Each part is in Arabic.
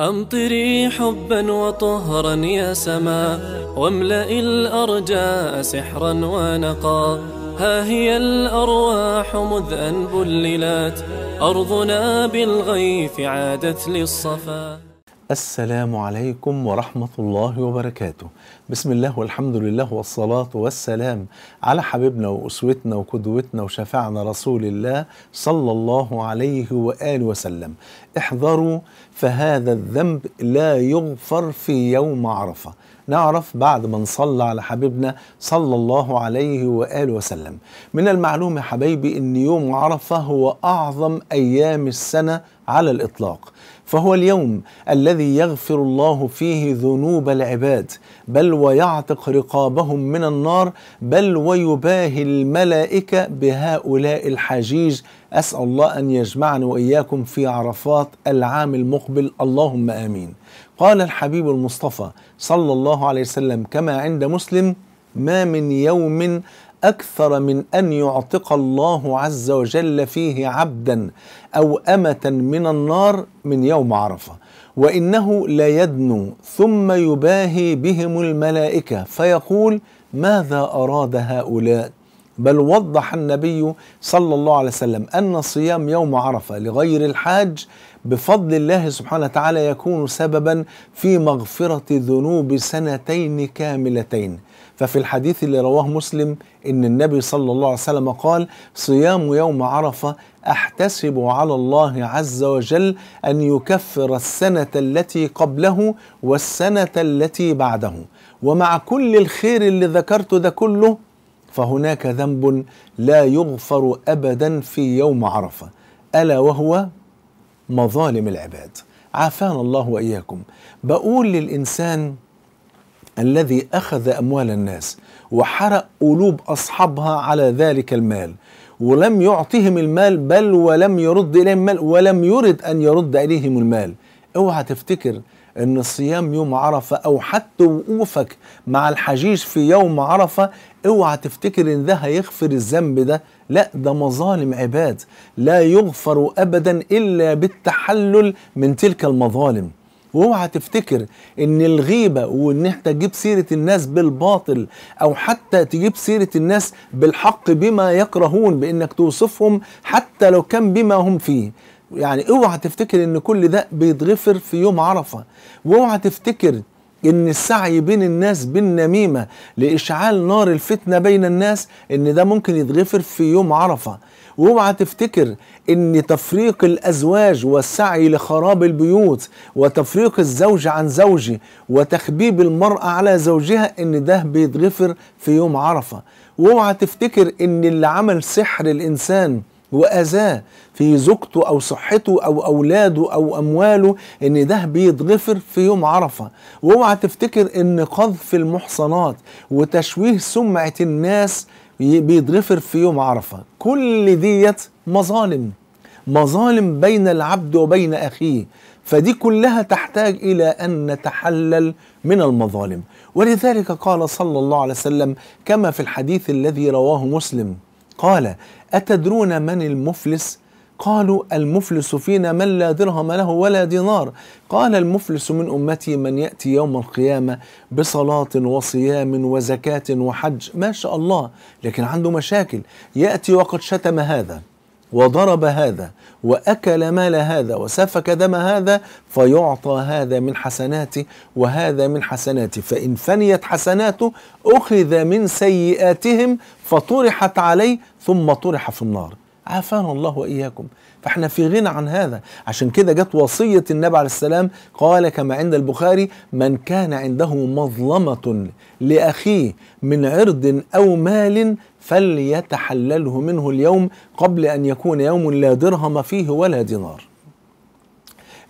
أمطري حبا وطهرا يا سما واملئي الأرجاء سحرا ونقا ها هي الأرواح مذ أن بللت أرضنا بالغيث عادت للصفا السلام عليكم ورحمة الله وبركاته بسم الله والحمد لله والصلاة والسلام على حبيبنا وأسوتنا وقدوتنا وشفعنا رسول الله صلى الله عليه وآله وسلم احذروا فهذا الذنب لا يغفر في يوم عرفة نعرف بعد ما نصلى على حبيبنا صلى الله عليه وآله وسلم من المعلوم يا حبايبي أن يوم عرفة هو أعظم أيام السنة على الإطلاق فهو اليوم الذي يغفر الله فيه ذنوب العباد بل ويعتق رقابهم من النار بل ويباهي الملائكة بهؤلاء الحجيج أسأل الله أن يجمعنا وإياكم في عرفات العام المقبل اللهم آمين قال الحبيب المصطفى صلى الله عليه وسلم كما عند مسلم ما من يوم اكثر من ان يعتق الله عز وجل فيه عبدا او امه من النار من يوم عرفه وانه ليدنو ثم يباهي بهم الملائكه فيقول ماذا اراد هؤلاء بل وضح النبي صلى الله عليه وسلم أن صيام يوم عرفة لغير الحاج بفضل الله سبحانه وتعالى يكون سببا في مغفرة ذنوب سنتين كاملتين ففي الحديث اللي رواه مسلم ان النبي صلى الله عليه وسلم قال صيام يوم عرفه احتسب على الله عز وجل ان يكفر السنه التي قبله والسنه التي بعده ومع كل الخير اللي ذكرته ده كله فهناك ذنب لا يغفر ابدا في يوم عرفه الا وهو مظالم العباد عافانا الله واياكم بقول للانسان الذي اخذ اموال الناس وحرق قلوب اصحابها على ذلك المال ولم يعطهم المال بل ولم يرد اليهم المال ولم يرد ان يرد اليهم المال اوعى تفتكر ان صيام يوم عرفه او حتى وقوفك مع الحجيج في يوم عرفه اوعى تفتكر ان ده هيغفر الذنب ده لا ده مظالم عباد لا يغفر ابدا الا بالتحلل من تلك المظالم واوعى تفتكر ان الغيبه وان انت تجيب سيره الناس بالباطل او حتى تجيب سيره الناس بالحق بما يكرهون بانك توصفهم حتى لو كان بما هم فيه يعني اوعى تفتكر ان كل ده بيتغفر في يوم عرفه واوعى تفتكر ان السعي بين الناس بالنميمه لاشعال نار الفتنه بين الناس ان ده ممكن يتغفر في يوم عرفه واوعى تفتكر ان تفريق الازواج والسعي لخراب البيوت وتفريق الزوج عن زوجه وتخبيب المراه على زوجها ان ده بيتغفر في يوم عرفه واوعى تفتكر ان اللي عمل سحر الانسان وأذاه في زوجته أو صحته أو أولاده أو أمواله إن ده بيتغفر في يوم عرفة واوعى تفتكر إن قذف المحصنات وتشويه سمعة الناس بيتغفر في يوم عرفة كل ديت مظالم مظالم بين العبد وبين أخيه فدي كلها تحتاج إلى أن نتحلل من المظالم ولذلك قال صلى الله عليه وسلم كما في الحديث الذي رواه مسلم قال أتدرون من المفلس؟ قالوا المفلس فينا من لا درهم له ولا دينار قال المفلس من امتي من ياتي يوم القيامه بصلاه وصيام وزكاه وحج ما شاء الله لكن عنده مشاكل ياتي وقد شتم هذا وضرب هذا واكل مال هذا وسفك دم هذا فيعطى هذا من حسناته وهذا من حسناته فان فنيت حسناته اخذ من سيئاتهم فطرحت عليه ثم طرح في النار عافانا الله واياكم فاحنا في غنى عن هذا عشان كده جت وصيه النبي عليه السلام قال كما عند البخاري من كان عنده مظلمه لاخيه من عرض او مال فليتحلله منه اليوم قبل ان يكون يوم لا درهم فيه ولا دينار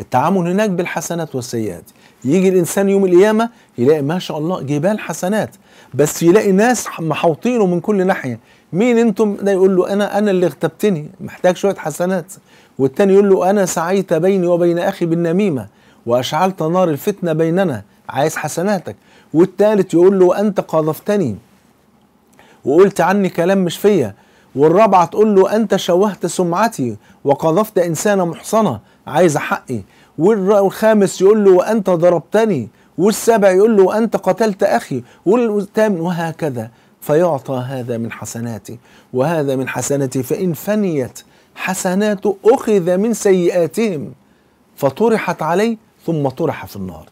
التعامل هناك بالحسنات والسيئات يجي الانسان يوم القيامه يلاقي ما شاء الله جبال حسنات بس يلاقي ناس محوطينه من كل ناحيه مين انتم ده يقول له انا انا اللي اغتبتني محتاج شويه حسنات والتاني يقول له انا سعيت بيني وبين اخي بالنميمه واشعلت نار الفتنه بيننا عايز حسناتك والتالت يقول له انت قاذفتني وقلت عني كلام مش فيا والرابعه تقول له انت شوهت سمعتي وقاذفت انسانه محصنه عايز حقي والخامس يقول له وانت ضربتني والسابع يقول له انت قتلت اخي والثامن وهكذا فيعطى هذا من حسناته وهذا من حسناته فإن فنيت حسناته أخذ من سيئاتهم فطرحت عليه ثم طرح في النار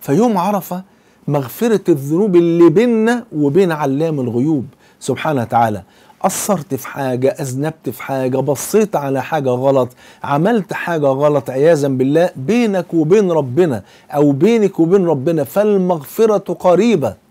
فيوم عرفة مغفرة الذنوب اللي بيننا وبين علام الغيوب سبحانه وتعالى قصرت في حاجة أذنبت في حاجة بصيت على حاجة غلط عملت حاجة غلط عياذا بالله بينك وبين ربنا أو بينك وبين ربنا فالمغفرة قريبة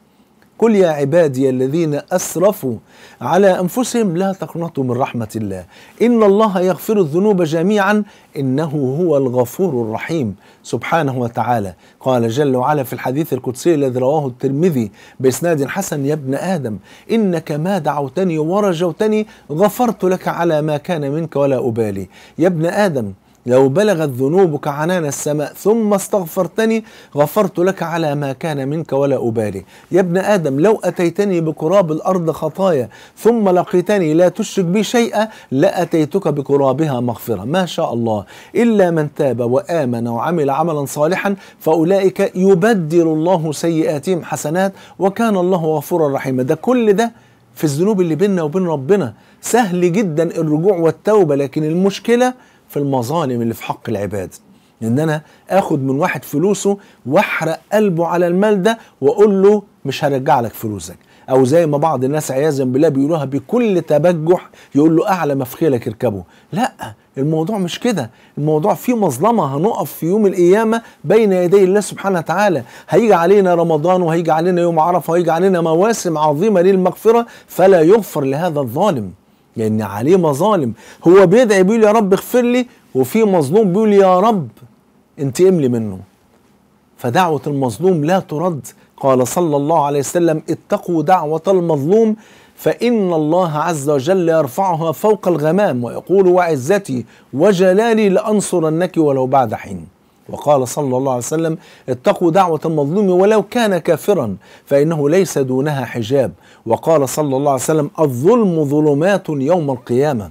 قل يا عبادي الذين أسرفوا على أنفسهم لا تقنطوا من رحمة الله إن الله يغفر الذنوب جميعا إنه هو الغفور الرحيم سبحانه وتعالى قال جل وعلا في الحديث القدسي الذي رواه الترمذي بإسناد حسن يا ابن آدم إنك ما دعوتني ورجوتني غفرت لك على ما كان منك ولا أبالي يا ابن آدم لو بلغت ذنوبك عنان السماء ثم استغفرتني غفرت لك على ما كان منك ولا أبالي يا ابن آدم لو أتيتني بقراب الأرض خطايا ثم لقيتني لا تشرك بي شيئا لأتيتك بقرابها مغفرة ما شاء الله إلا من تاب وآمن وعمل عملا صالحا فأولئك يبدل الله سيئاتهم حسنات وكان الله غفورا رحيما ده كل ده في الذنوب اللي بيننا وبين ربنا سهل جدا الرجوع والتوبة لكن المشكلة في المظالم اللي في حق العباد ان انا اخد من واحد فلوسه واحرق قلبه على المال ده واقول له مش هرجع لك فلوسك او زي ما بعض الناس عياذا بالله بيقولوها بكل تبجح يقول له اعلى ما في خيلك اركبه لا الموضوع مش كده الموضوع فيه مظلمة هنقف في يوم القيامة بين يدي الله سبحانه وتعالى هيجي علينا رمضان وهيجي علينا يوم عرفة وهيجي علينا مواسم عظيمة للمغفرة فلا يغفر لهذا الظالم لان يعني عليه مظالم هو بيدعي بيقول يا رب اغفر لي وفي مظلوم بيقول يا رب انتقم لي منه فدعوة المظلوم لا ترد قال صلى الله عليه وسلم اتقوا دعوة المظلوم فإن الله عز وجل يرفعها فوق الغمام ويقول وعزتي وجلالي لأنصرنك ولو بعد حين وقال صلى الله عليه وسلم اتقوا دعوة المظلوم ولو كان كافرا فإنه ليس دونها حجاب وقال صلى الله عليه وسلم الظلم ظلمات يوم القيامة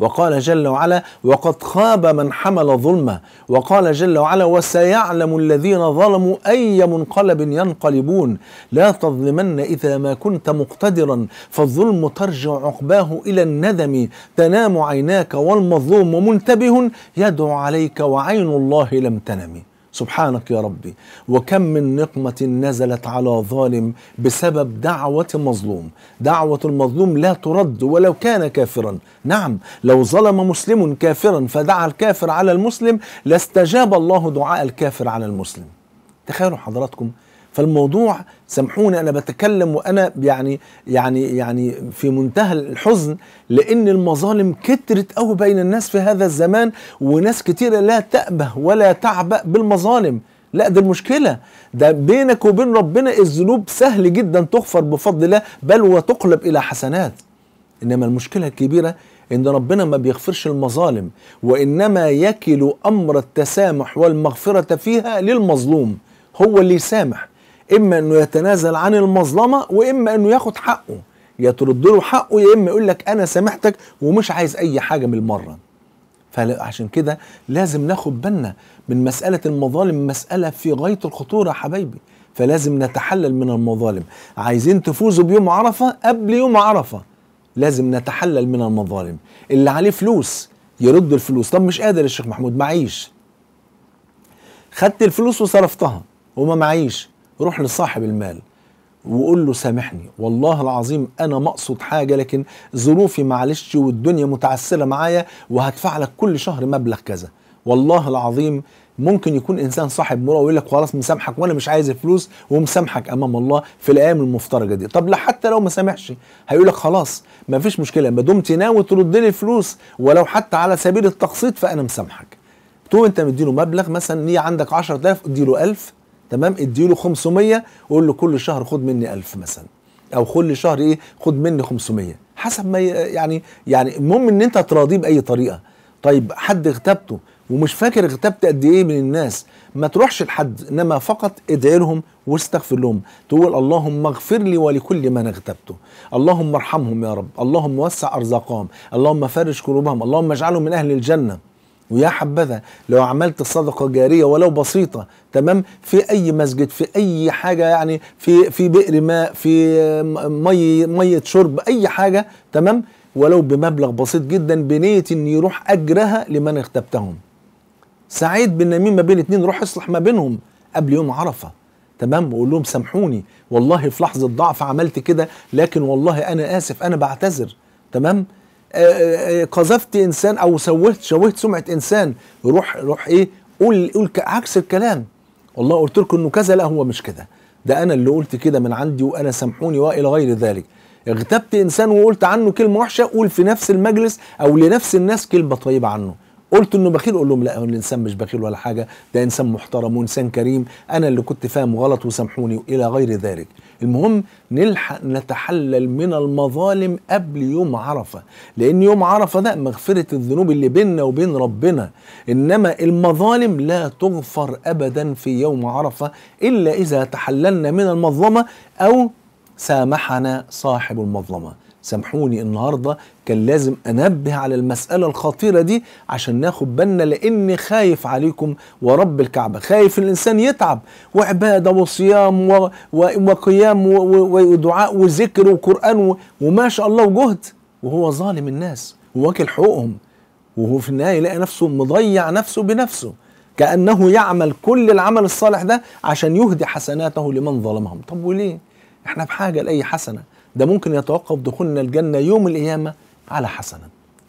وقال جل وعلا وقد خاب من حمل ظلمه وقال جل وعلا وسيعلم الذين ظلموا أي منقلب ينقلبون لا تظلمن إذا ما كنت مقتدرا فالظلم ترجع عقباه إلى الندم تنام عيناك والمظلوم منتبه يدعو عليك وعين الله لم تنم سبحانك يا ربي وكم من نقمة نزلت على ظالم بسبب دعوة مظلوم دعوة المظلوم لا ترد ولو كان كافرا نعم لو ظلم مسلم كافرا فدعا الكافر على المسلم لاستجاب الله دعاء الكافر على المسلم تخيلوا حضراتكم فالموضوع سامحوني انا بتكلم وانا يعني يعني يعني في منتهى الحزن لان المظالم كترت قوي بين الناس في هذا الزمان وناس كتيره لا تأبه ولا تعبأ بالمظالم لا ده المشكله ده بينك وبين ربنا الذنوب سهل جدا تغفر بفضل الله بل وتقلب الى حسنات انما المشكله الكبيره ان ربنا ما بيغفرش المظالم وانما يكل امر التسامح والمغفره فيها للمظلوم هو اللي يسامح اما انه يتنازل عن المظلمه واما انه ياخد حقه يا ترد له حقه يا اما يقول لك انا سامحتك ومش عايز اي حاجه من المره فعشان كده لازم ناخد بالنا من مساله المظالم مساله في غايه الخطوره يا حبايبي فلازم نتحلل من المظالم عايزين تفوزوا بيوم عرفه قبل يوم عرفه لازم نتحلل من المظالم اللي عليه فلوس يرد الفلوس طب مش قادر يا شيخ محمود معيش خدت الفلوس وصرفتها وما معيش روح لصاحب المال وقول له سامحني والله العظيم انا مقصود حاجه لكن ظروفي معلش والدنيا متعسله معايا وهدفع لك كل شهر مبلغ كذا والله العظيم ممكن يكون انسان صاحب مراه ويقول لك خلاص مسامحك وانا مش عايز الفلوس ومسامحك امام الله في الايام المفترجه دي طب لا حتى لو ما سامحش هيقول لك خلاص ما فيش مشكله ما دمت ناوي ترد لي الفلوس ولو حتى على سبيل التقسيط فانا مسامحك تقوم انت مديله مبلغ مثلا ليه عندك 10000 اديله 1000 تمام اديله 500 وقول له كل شهر خد مني 1000 مثلا او كل شهر ايه خد مني 500 حسب ما يعني يعني المهم ان انت تراضيه باي طريقه طيب حد اغتبته ومش فاكر اغتبت قد ايه من الناس ما تروحش لحد انما فقط ادعي لهم واستغفر لهم تقول اللهم اغفر لي ولكل من اغتبته اللهم ارحمهم يا رب اللهم وسع ارزاقهم اللهم فرج كروبهم اللهم اجعلهم من اهل الجنه ويا حبذا لو عملت صدقه جاريه ولو بسيطه تمام في اي مسجد في اي حاجه يعني في في بئر ماء في مي ميه شرب اي حاجه تمام ولو بمبلغ بسيط جدا بنيه ان يروح اجرها لمن اغتبتهم سعيد ما بين اتنين روح اصلح ما بينهم قبل يوم عرفه تمام وقول لهم سامحوني والله في لحظه ضعف عملت كده لكن والله انا اسف انا بعتذر تمام آه، آه، آه، قذفت انسان او سوهت شوهت سمعه انسان روح روح ايه قول قول عكس الكلام والله قلت لكم انه كذا لا هو مش كده ده انا اللي قلت كده من عندي وانا سامحوني والى غير ذلك اغتبت انسان وقلت عنه كلمه وحشه قول في نفس المجلس او لنفس الناس كلمه طيبه عنه قلت انه بخيل اقول لهم لا هو الانسان مش بخيل ولا حاجه ده انسان محترم وانسان كريم انا اللي كنت فاهم غلط وسامحوني والى غير ذلك المهم نلحق نتحلل من المظالم قبل يوم عرفه لان يوم عرفه ده مغفره الذنوب اللي بيننا وبين ربنا انما المظالم لا تغفر ابدا في يوم عرفه الا اذا تحللنا من المظلمه او سامحنا صاحب المظلمه سامحوني النهارده كان لازم انبه على المساله الخطيره دي عشان ناخد بالنا لاني خايف عليكم ورب الكعبه خايف الانسان يتعب وعباده وصيام و... و... وقيام و... و... ودعاء وذكر وقران و... وما شاء الله وجهد وهو ظالم الناس وواكل حقوقهم وهو في النهايه يلاقي نفسه مضيع نفسه بنفسه كانه يعمل كل العمل الصالح ده عشان يهدي حسناته لمن ظلمهم طب وليه احنا بحاجه لاي حسنه ده ممكن يتوقف دخولنا الجنة يوم القيامة على حسنا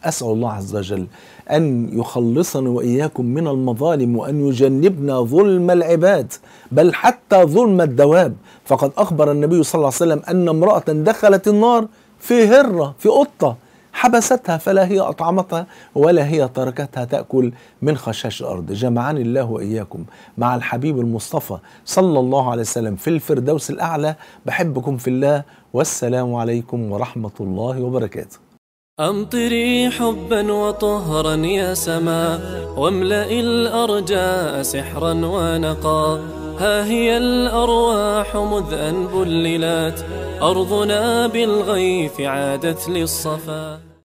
أسأل الله عز وجل أن يخلصنا وإياكم من المظالم وأن يجنبنا ظلم العباد بل حتى ظلم الدواب فقد أخبر النبي صلى الله عليه وسلم أن امرأة دخلت النار في هرة في قطة حبستها فلا هي أطعمتها ولا هي تركتها تأكل من خشاش الأرض جمعني الله وإياكم مع الحبيب المصطفى صلى الله عليه وسلم في الفردوس الأعلى بحبكم في الله والسلام عليكم ورحمة الله وبركاته أمطري حبا وطهرا يا سماء واملئي الأرجاء سحرا ونقا ها هي الأرواح مذ أن بللت أرضنا بالغيث عادت للصفا